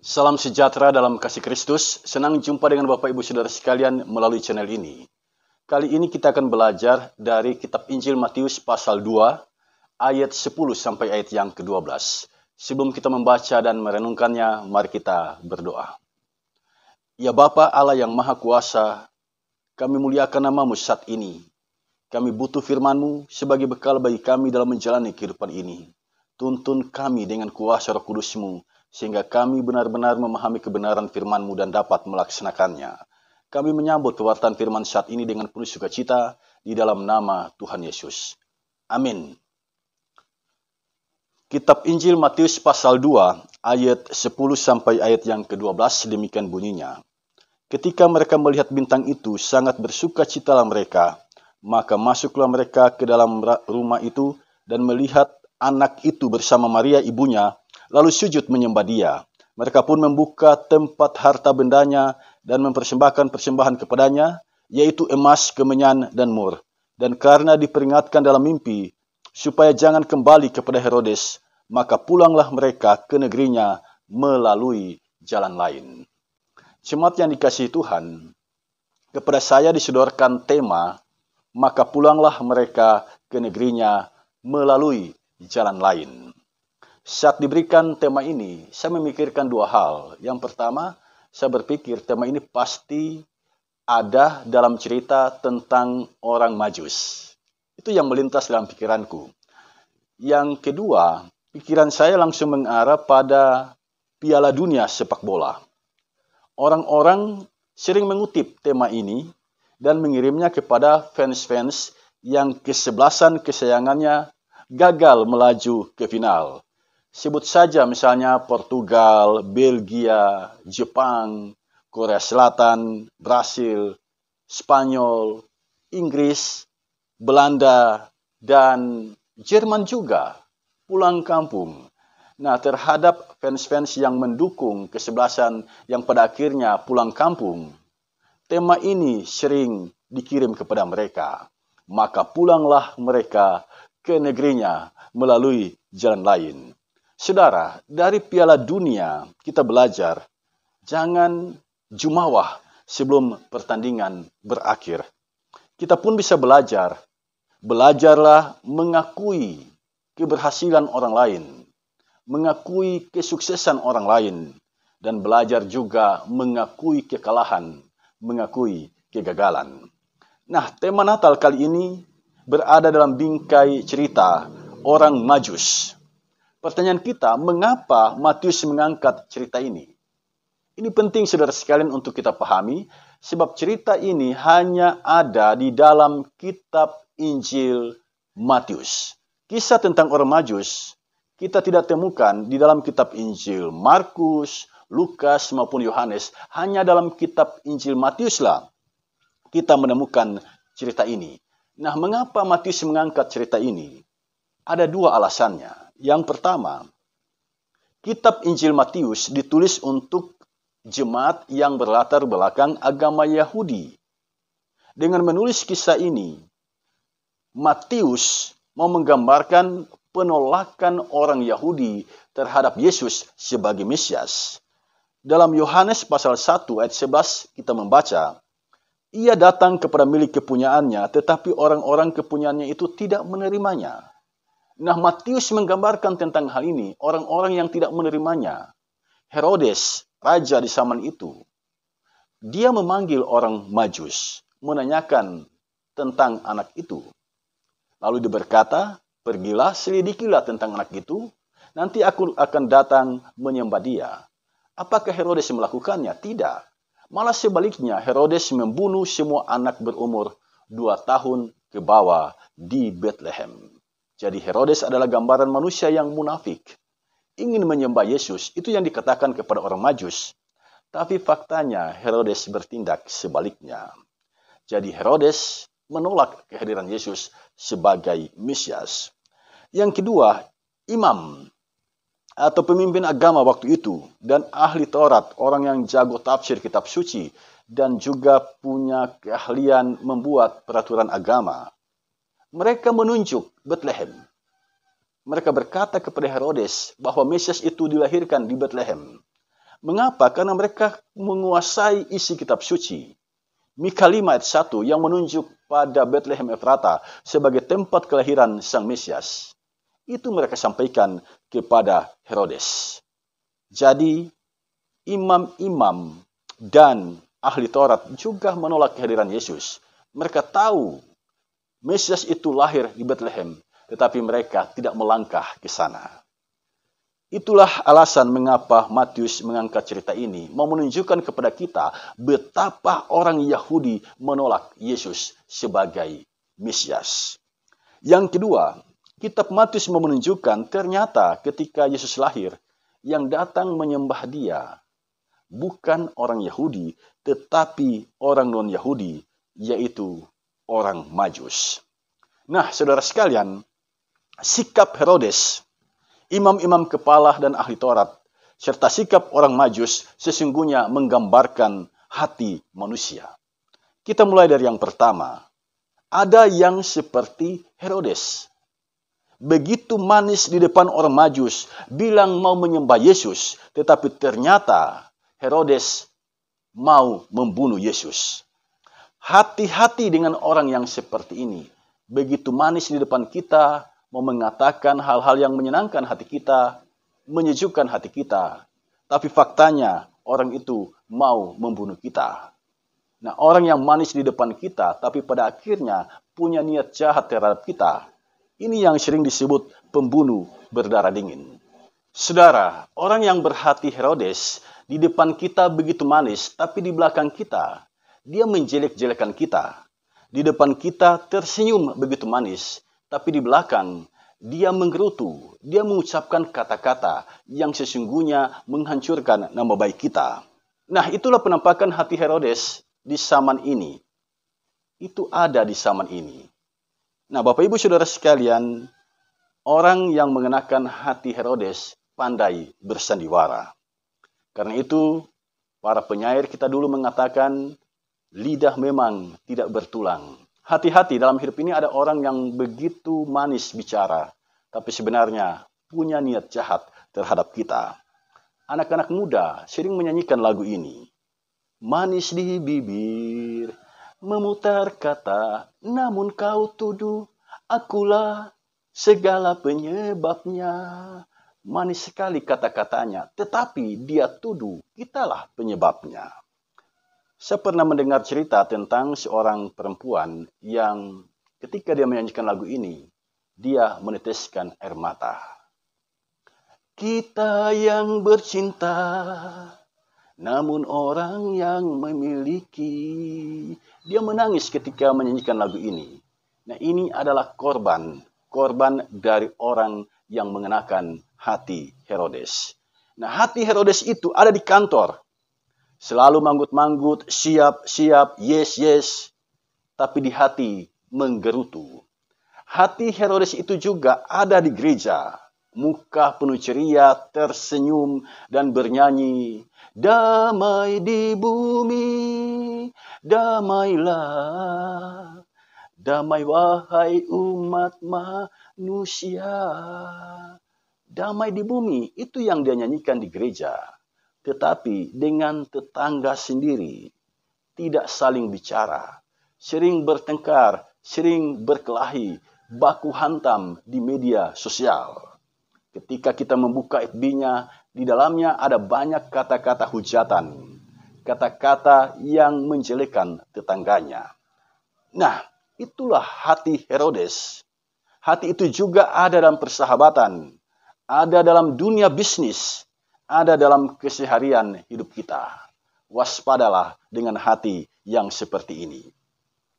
Salam sejahtera dalam kasih Kristus. Senang jumpa dengan Bapak Ibu Saudara sekalian melalui channel ini. Kali ini kita akan belajar dari kitab Injil Matius pasal 2 ayat 10 sampai ayat yang ke-12. Sebelum kita membaca dan merenungkannya, mari kita berdoa. Ya Bapa Allah yang Maha Kuasa, kami muliakan namamu saat ini. Kami butuh firmanmu sebagai bekal bagi kami dalam menjalani kehidupan ini. Tuntun kami dengan kuasa roh kudusmu, sehingga kami benar-benar memahami kebenaran firman-Mu dan dapat melaksanakannya. Kami menyambut pewartaan firman saat ini dengan penuh sukacita di dalam nama Tuhan Yesus. Amin. Kitab Injil Matius pasal 2 ayat 10 sampai ayat yang ke-12 demikian bunyinya. Ketika mereka melihat bintang itu sangat bersuka citalah mereka, maka masuklah mereka ke dalam rumah itu dan melihat anak itu bersama Maria ibunya lalu sujud menyembah dia. Mereka pun membuka tempat harta bendanya dan mempersembahkan persembahan kepadanya, yaitu emas, kemenyan, dan mur. Dan karena diperingatkan dalam mimpi, supaya jangan kembali kepada Herodes, maka pulanglah mereka ke negerinya melalui jalan lain. Jemaat yang dikasih Tuhan, kepada saya disedorkan tema, maka pulanglah mereka ke negerinya melalui jalan lain. Saat diberikan tema ini, saya memikirkan dua hal. Yang pertama, saya berpikir tema ini pasti ada dalam cerita tentang orang Majus. Itu yang melintas dalam pikiranku. Yang kedua, pikiran saya langsung mengarah pada Piala Dunia sepak bola. Orang-orang sering mengutip tema ini dan mengirimnya kepada fans-fans yang kesebelasan kesayangannya gagal melaju ke final Sebut saja misalnya Portugal, Belgia, Jepang, Korea Selatan, Brasil, Spanyol, Inggris, Belanda, dan Jerman juga pulang kampung. Nah, terhadap fans-fans yang mendukung kesebelasan yang pada akhirnya pulang kampung, tema ini sering dikirim kepada mereka. Maka pulanglah mereka ke negerinya melalui jalan lain. Saudara, dari Piala Dunia kita belajar jangan jumawah sebelum pertandingan berakhir. Kita pun bisa belajar. Belajarlah mengakui keberhasilan orang lain, mengakui kesuksesan orang lain, dan belajar juga mengakui kekalahan, mengakui kegagalan. Nah, tema Natal kali ini berada dalam bingkai cerita orang Majus. Pertanyaan kita, mengapa Matius mengangkat cerita ini? Ini penting saudara sekalian untuk kita pahami, sebab cerita ini hanya ada di dalam kitab Injil Matius. Kisah tentang orang Majus kita tidak temukan di dalam kitab Injil Markus, Lukas maupun Yohanes, hanya dalam kitab Injil Matiuslah kita menemukan cerita ini. Nah, mengapa Matius mengangkat cerita ini? Ada dua alasannya. Yang pertama, kitab Injil Matius ditulis untuk jemaat yang berlatar belakang agama Yahudi. Dengan menulis kisah ini, Matius mau menggambarkan penolakan orang Yahudi terhadap Yesus sebagai Mesias. Dalam Yohanes pasal 1 ayat 11 kita membaca, Ia datang kepada milik kepunyaannya, tetapi orang-orang kepunyaannya itu tidak menerimanya. Nah, Matius menggambarkan tentang hal ini, orang-orang yang tidak menerimanya. Herodes, raja di zaman itu, dia memanggil orang Majus, menanyakan tentang anak itu. Lalu dia berkata, "Pergilah, selidikilah tentang anak itu, nanti aku akan datang menyembah dia." Apakah Herodes melakukannya? Tidak. Malah sebaliknya, Herodes membunuh semua anak berumur dua tahun ke bawah di Bethlehem. Jadi Herodes adalah gambaran manusia yang munafik. Ingin menyembah Yesus itu yang dikatakan kepada orang Majus. Tapi faktanya Herodes bertindak sebaliknya. Jadi Herodes menolak kehadiran Yesus sebagai Mesias. Yang kedua, imam atau pemimpin agama waktu itu dan ahli Taurat, orang yang jago tafsir kitab suci dan juga punya keahlian membuat peraturan agama mereka menunjuk Bethlehem. Mereka berkata kepada Herodes bahwa Mesias itu dilahirkan di Bethlehem. Mengapa? Karena mereka menguasai isi kitab suci. Mika 5 ayat 1 yang menunjuk pada Bethlehem Efrata sebagai tempat kelahiran Sang Mesias. Itu mereka sampaikan kepada Herodes. Jadi, imam-imam dan ahli Taurat juga menolak kehadiran Yesus. Mereka tahu Mesias itu lahir di Bethlehem, tetapi mereka tidak melangkah ke sana. Itulah alasan mengapa Matius mengangkat cerita ini, mau menunjukkan kepada kita betapa orang Yahudi menolak Yesus sebagai Mesias. Yang kedua, kitab Matius mau menunjukkan ternyata ketika Yesus lahir, yang datang menyembah dia bukan orang Yahudi, tetapi orang non-Yahudi, yaitu orang Majus. Nah, saudara sekalian, sikap Herodes, imam-imam kepala dan ahli Taurat, serta sikap orang Majus sesungguhnya menggambarkan hati manusia. Kita mulai dari yang pertama. Ada yang seperti Herodes. Begitu manis di depan orang Majus, bilang mau menyembah Yesus, tetapi ternyata Herodes mau membunuh Yesus. Hati-hati dengan orang yang seperti ini. Begitu manis di depan kita, mau mengatakan hal-hal yang menyenangkan hati kita, menyejukkan hati kita. Tapi faktanya orang itu mau membunuh kita. Nah, orang yang manis di depan kita, tapi pada akhirnya punya niat jahat terhadap kita. Ini yang sering disebut pembunuh berdarah dingin. Saudara, orang yang berhati Herodes, di depan kita begitu manis, tapi di belakang kita dia menjelek-jelekan kita. Di depan kita tersenyum begitu manis, tapi di belakang dia menggerutu, dia mengucapkan kata-kata yang sesungguhnya menghancurkan nama baik kita. Nah, itulah penampakan hati Herodes di zaman ini. Itu ada di zaman ini. Nah, Bapak Ibu Saudara sekalian, orang yang mengenakan hati Herodes pandai bersandiwara. Karena itu, para penyair kita dulu mengatakan lidah memang tidak bertulang. Hati-hati dalam hidup ini ada orang yang begitu manis bicara, tapi sebenarnya punya niat jahat terhadap kita. Anak-anak muda sering menyanyikan lagu ini. Manis di bibir, memutar kata, namun kau tuduh akulah segala penyebabnya. Manis sekali kata-katanya, tetapi dia tuduh kitalah penyebabnya. Saya pernah mendengar cerita tentang seorang perempuan yang ketika dia menyanyikan lagu ini, dia meneteskan air mata. Kita yang bercinta, namun orang yang memiliki, dia menangis ketika menyanyikan lagu ini. Nah, ini adalah korban, korban dari orang yang mengenakan hati Herodes. Nah, hati Herodes itu ada di kantor, Selalu manggut-manggut, siap-siap, yes-yes. Tapi di hati menggerutu. Hati Herodes itu juga ada di gereja. Muka penuh ceria, tersenyum, dan bernyanyi. Damai di bumi, damailah. Damai wahai umat manusia. Damai di bumi, itu yang dia nyanyikan di gereja tetapi dengan tetangga sendiri tidak saling bicara, sering bertengkar, sering berkelahi, baku hantam di media sosial. Ketika kita membuka FB-nya, di dalamnya ada banyak kata-kata hujatan, kata-kata yang menjelekan tetangganya. Nah, itulah hati Herodes. Hati itu juga ada dalam persahabatan, ada dalam dunia bisnis, ada dalam keseharian hidup kita. Waspadalah dengan hati yang seperti ini.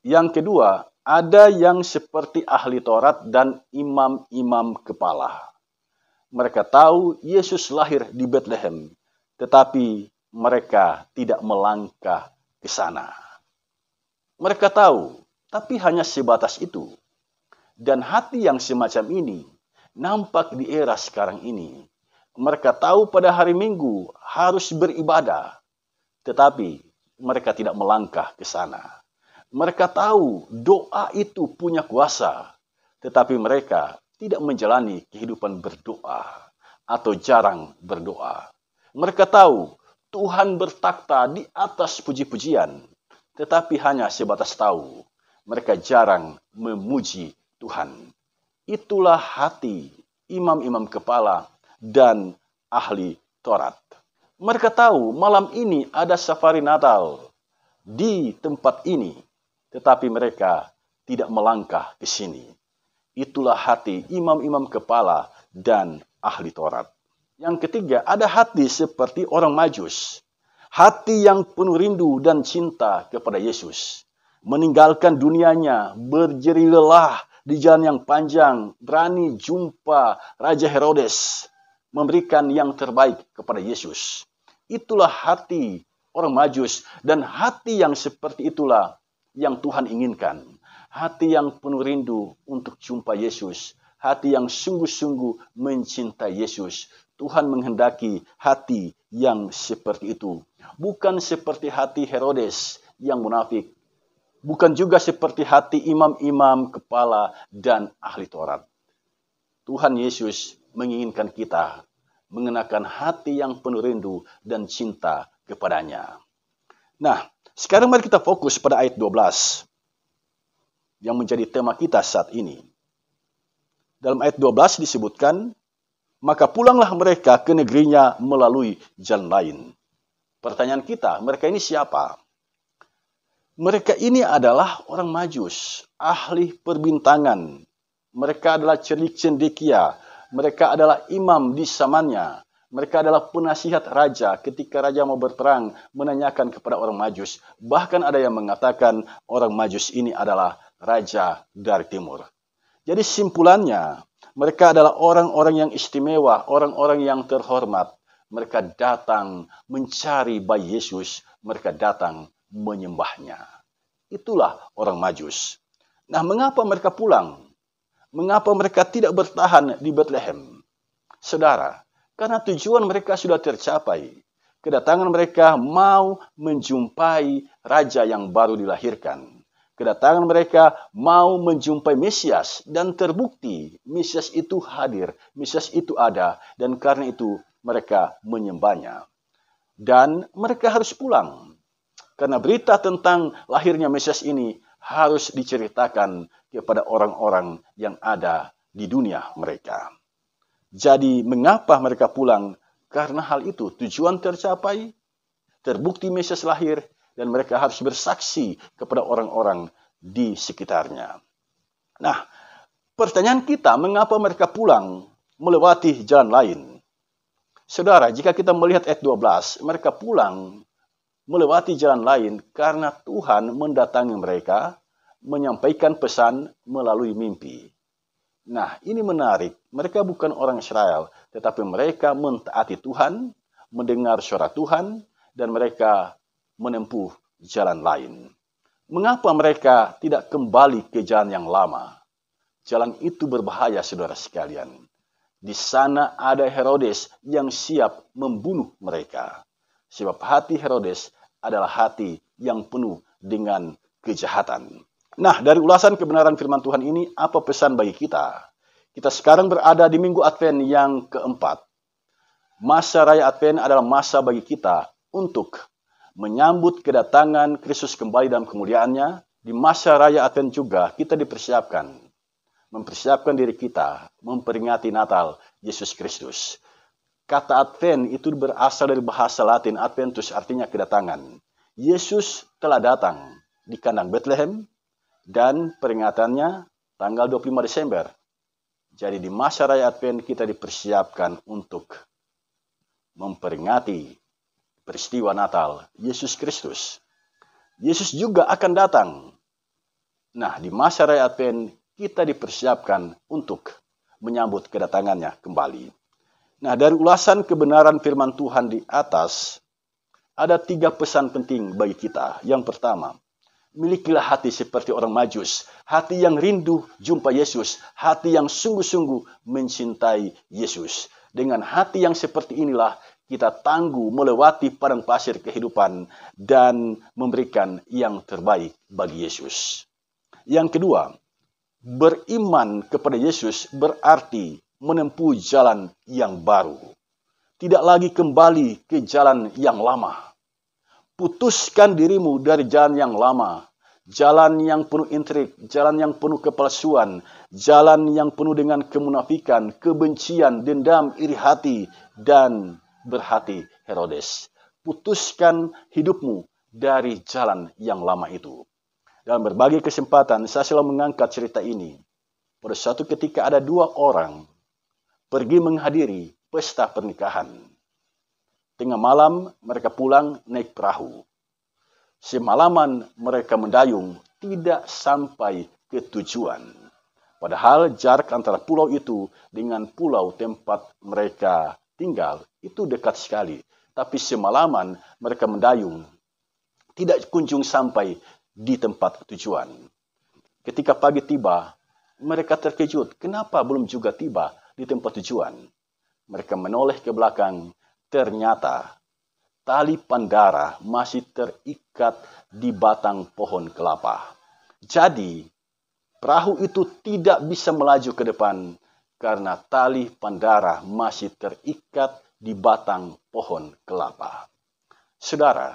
Yang kedua, ada yang seperti ahli Taurat dan imam-imam kepala. Mereka tahu Yesus lahir di Bethlehem, tetapi mereka tidak melangkah ke sana. Mereka tahu, tapi hanya sebatas itu. Dan hati yang semacam ini nampak di era sekarang ini mereka tahu pada hari Minggu harus beribadah, tetapi mereka tidak melangkah ke sana. Mereka tahu doa itu punya kuasa, tetapi mereka tidak menjalani kehidupan berdoa atau jarang berdoa. Mereka tahu Tuhan bertakhta di atas puji-pujian, tetapi hanya sebatas tahu. Mereka jarang memuji Tuhan. Itulah hati imam-imam kepala dan ahli Taurat. Mereka tahu malam ini ada safari Natal di tempat ini, tetapi mereka tidak melangkah ke sini. Itulah hati imam-imam kepala dan ahli Taurat. Yang ketiga, ada hati seperti orang Majus, hati yang penuh rindu dan cinta kepada Yesus, meninggalkan dunianya, berjeri lelah di jalan yang panjang, berani jumpa Raja Herodes, memberikan yang terbaik kepada Yesus. Itulah hati orang Majus dan hati yang seperti itulah yang Tuhan inginkan. Hati yang penuh rindu untuk jumpa Yesus, hati yang sungguh-sungguh mencintai Yesus. Tuhan menghendaki hati yang seperti itu, bukan seperti hati Herodes yang munafik, bukan juga seperti hati imam-imam, kepala, dan ahli Taurat. Tuhan Yesus menginginkan kita mengenakan hati yang penuh rindu dan cinta kepadanya. Nah, sekarang mari kita fokus pada ayat 12 yang menjadi tema kita saat ini. Dalam ayat 12 disebutkan, maka pulanglah mereka ke negerinya melalui jalan lain. Pertanyaan kita, mereka ini siapa? Mereka ini adalah orang majus, ahli perbintangan. Mereka adalah cerdik cendekia mereka adalah imam di zamannya. Mereka adalah penasihat raja ketika raja mau berperang menanyakan kepada orang Majus. Bahkan ada yang mengatakan orang Majus ini adalah raja dari timur. Jadi simpulannya, mereka adalah orang-orang yang istimewa, orang-orang yang terhormat. Mereka datang mencari bayi Yesus, mereka datang menyembahnya. Itulah orang Majus. Nah, mengapa mereka pulang? Mengapa mereka tidak bertahan di Bethlehem? Saudara, karena tujuan mereka sudah tercapai. Kedatangan mereka mau menjumpai raja yang baru dilahirkan. Kedatangan mereka mau menjumpai Mesias dan terbukti Mesias itu hadir, Mesias itu ada dan karena itu mereka menyembahnya. Dan mereka harus pulang karena berita tentang lahirnya Mesias ini harus diceritakan kepada orang-orang yang ada di dunia mereka. Jadi mengapa mereka pulang? Karena hal itu tujuan tercapai, terbukti Mesias lahir, dan mereka harus bersaksi kepada orang-orang di sekitarnya. Nah, pertanyaan kita, mengapa mereka pulang melewati jalan lain? Saudara, jika kita melihat ayat 12, mereka pulang melewati jalan lain karena Tuhan mendatangi mereka, menyampaikan pesan melalui mimpi. Nah, ini menarik. Mereka bukan orang Israel, tetapi mereka mentaati Tuhan, mendengar suara Tuhan, dan mereka menempuh jalan lain. Mengapa mereka tidak kembali ke jalan yang lama? Jalan itu berbahaya, saudara sekalian. Di sana ada Herodes yang siap membunuh mereka sebab hati Herodes adalah hati yang penuh dengan kejahatan. Nah, dari ulasan kebenaran firman Tuhan ini, apa pesan bagi kita? Kita sekarang berada di Minggu Advent yang keempat. Masa Raya Advent adalah masa bagi kita untuk menyambut kedatangan Kristus kembali dalam kemuliaannya. Di masa Raya Advent juga kita dipersiapkan. Mempersiapkan diri kita, memperingati Natal Yesus Kristus. Kata Advent itu berasal dari bahasa Latin Adventus artinya kedatangan. Yesus telah datang di kandang Bethlehem dan peringatannya tanggal 25 Desember. Jadi di masa raya Advent kita dipersiapkan untuk memperingati peristiwa Natal Yesus Kristus. Yesus juga akan datang. Nah, di masa raya Advent kita dipersiapkan untuk menyambut kedatangannya kembali. Nah, dari ulasan kebenaran firman Tuhan di atas, ada tiga pesan penting bagi kita. Yang pertama, milikilah hati seperti orang majus. Hati yang rindu jumpa Yesus. Hati yang sungguh-sungguh mencintai Yesus. Dengan hati yang seperti inilah, kita tangguh melewati padang pasir kehidupan dan memberikan yang terbaik bagi Yesus. Yang kedua, beriman kepada Yesus berarti menempuh jalan yang baru. Tidak lagi kembali ke jalan yang lama. Putuskan dirimu dari jalan yang lama, jalan yang penuh intrik, jalan yang penuh kepalsuan, jalan yang penuh dengan kemunafikan, kebencian, dendam, iri hati, dan berhati Herodes. Putuskan hidupmu dari jalan yang lama itu. Dalam berbagai kesempatan, saya selalu mengangkat cerita ini. Pada suatu ketika ada dua orang pergi menghadiri pesta pernikahan. Tengah malam mereka pulang naik perahu. Semalaman mereka mendayung tidak sampai ke tujuan. Padahal jarak antara pulau itu dengan pulau tempat mereka tinggal itu dekat sekali. Tapi semalaman mereka mendayung tidak kunjung sampai di tempat tujuan. Ketika pagi tiba, mereka terkejut. Kenapa belum juga tiba di tempat tujuan. Mereka menoleh ke belakang. Ternyata tali pandara masih terikat di batang pohon kelapa. Jadi, perahu itu tidak bisa melaju ke depan karena tali pandara masih terikat di batang pohon kelapa. Saudara,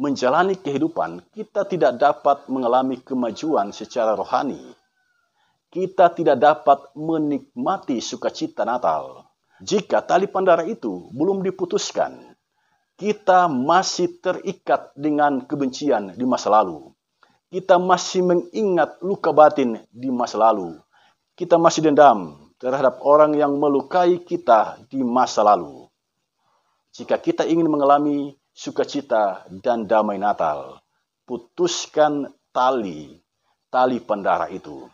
menjalani kehidupan kita tidak dapat mengalami kemajuan secara rohani kita tidak dapat menikmati sukacita Natal jika tali pandara itu belum diputuskan. Kita masih terikat dengan kebencian di masa lalu. Kita masih mengingat luka batin di masa lalu. Kita masih dendam terhadap orang yang melukai kita di masa lalu. Jika kita ingin mengalami sukacita dan damai Natal, putuskan tali, tali pandara itu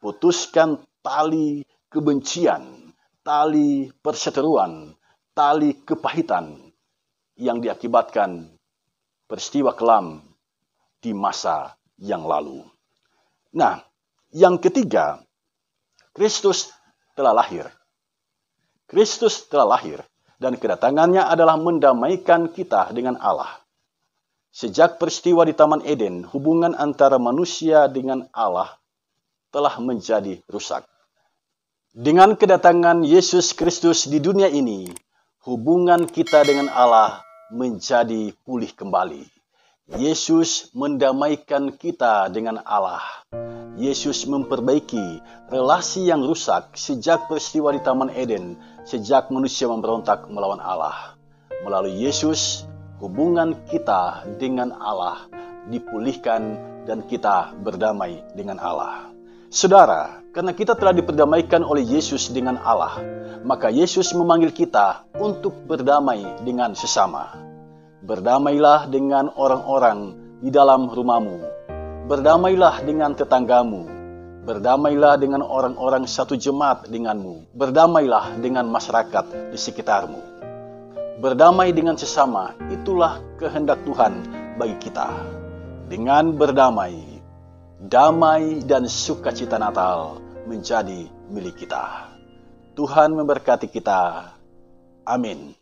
putuskan tali kebencian, tali perseteruan, tali kepahitan yang diakibatkan peristiwa kelam di masa yang lalu. Nah, yang ketiga, Kristus telah lahir. Kristus telah lahir dan kedatangannya adalah mendamaikan kita dengan Allah. Sejak peristiwa di Taman Eden, hubungan antara manusia dengan Allah telah menjadi rusak. Dengan kedatangan Yesus Kristus di dunia ini, hubungan kita dengan Allah menjadi pulih kembali. Yesus mendamaikan kita dengan Allah. Yesus memperbaiki relasi yang rusak sejak peristiwa di Taman Eden, sejak manusia memberontak melawan Allah. Melalui Yesus, hubungan kita dengan Allah dipulihkan dan kita berdamai dengan Allah. Saudara, karena kita telah diperdamaikan oleh Yesus dengan Allah, maka Yesus memanggil kita untuk berdamai dengan sesama. Berdamailah dengan orang-orang di dalam rumahmu. Berdamailah dengan tetanggamu. Berdamailah dengan orang-orang satu jemaat denganmu. Berdamailah dengan masyarakat di sekitarmu. Berdamai dengan sesama, itulah kehendak Tuhan bagi kita. Dengan berdamai, damai dan sukacita Natal menjadi milik kita. Tuhan memberkati kita. Amin.